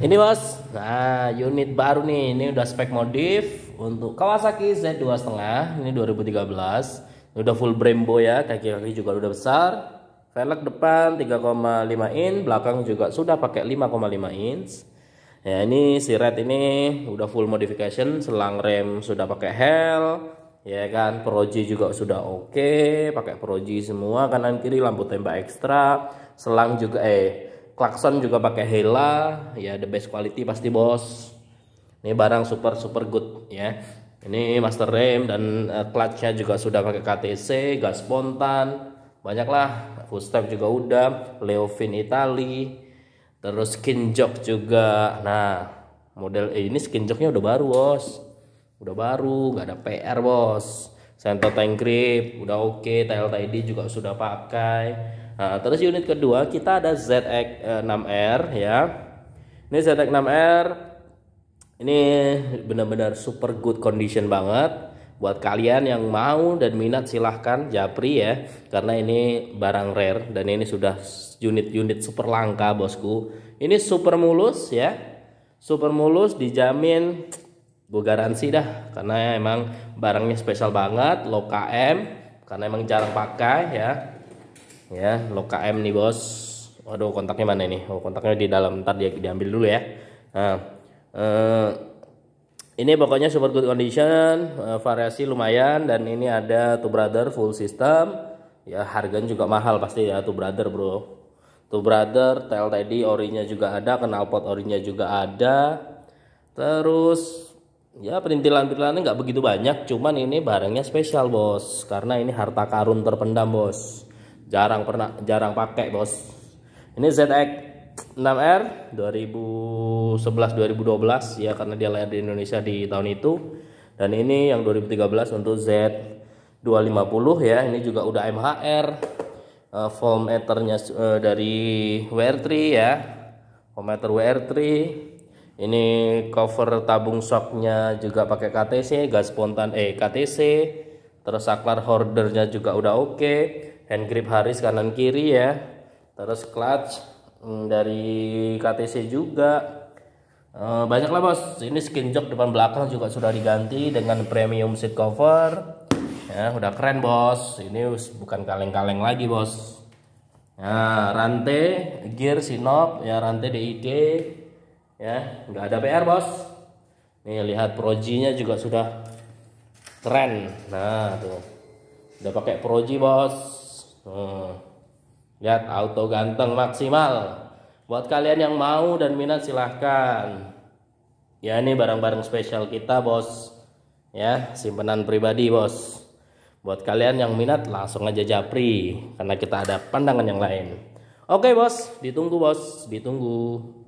Ini bos, nah unit baru nih, ini udah spek modif untuk Kawasaki z dua setengah, ini 2013. Ini udah full Brembo ya, kaki-kaki juga udah besar. Velg depan 3,5 inch, belakang juga sudah pakai 5,5 inch. Ya ini si Red ini udah full modification, selang rem sudah pakai hell, ya kan, proji juga sudah oke, okay. pakai proji semua, kanan kiri lampu tembak ekstra, selang juga eh klakson juga pakai Hela ya the best quality pasti bos ini barang super super good ya ini master rem dan uh, clutchnya juga sudah pakai KTC gas spontan banyaklah full step juga udah Leofin Itali terus skin jok juga nah model eh, ini skin joknya udah baru bos udah baru nggak ada PR bos Center tank grip udah oke, okay, tidy juga sudah pakai. Nah, terus unit kedua kita ada ZX6R eh, ya. Ini ZX6R ini benar-benar super good condition banget. Buat kalian yang mau dan minat silahkan japri ya Karena ini barang rare dan ini sudah unit-unit super langka bosku Ini super mulus ya Super mulus dijamin gue garansi dah karena emang barangnya spesial banget low KM karena emang jarang pakai ya ya low KM nih bos waduh kontaknya mana ini oh kontaknya di dalam ntar dia diambil dulu ya nah, eh, ini pokoknya super good condition eh, variasi lumayan dan ini ada two brother full system ya harganya juga mahal pasti ya two brother bro two brother tail tadi orinya juga ada knalpot orinya juga ada terus ya perintilan-perintilannya nggak begitu banyak cuman ini barangnya spesial bos karena ini harta karun terpendam bos jarang pernah jarang pakai bos ini ZX 6R 2011 2012 ya karena dia lahir di Indonesia di tahun itu dan ini yang 2013 untuk Z 250 ya ini juga udah MHR uh, eh, voltmeternya uh, eh, dari WR3 ya voltmeter WR3 ini cover tabung shocknya juga pakai KTC gas spontan eh KTC terus saklar holdernya juga udah oke okay. hand grip haris kanan kiri ya terus clutch hmm, dari KTC juga eh, banyak lah bos ini skin jok depan belakang juga sudah diganti dengan premium seat cover ya udah keren bos ini bukan kaleng-kaleng lagi bos nah ya, rantai gear sinop ya rantai DID ya nggak ada PR bos nih lihat projinya juga sudah keren nah tuh udah pakai proji bos hmm. lihat auto ganteng maksimal buat kalian yang mau dan minat silahkan ya ini barang-barang spesial kita bos ya simpenan pribadi bos buat kalian yang minat langsung aja japri karena kita ada pandangan yang lain oke bos ditunggu bos ditunggu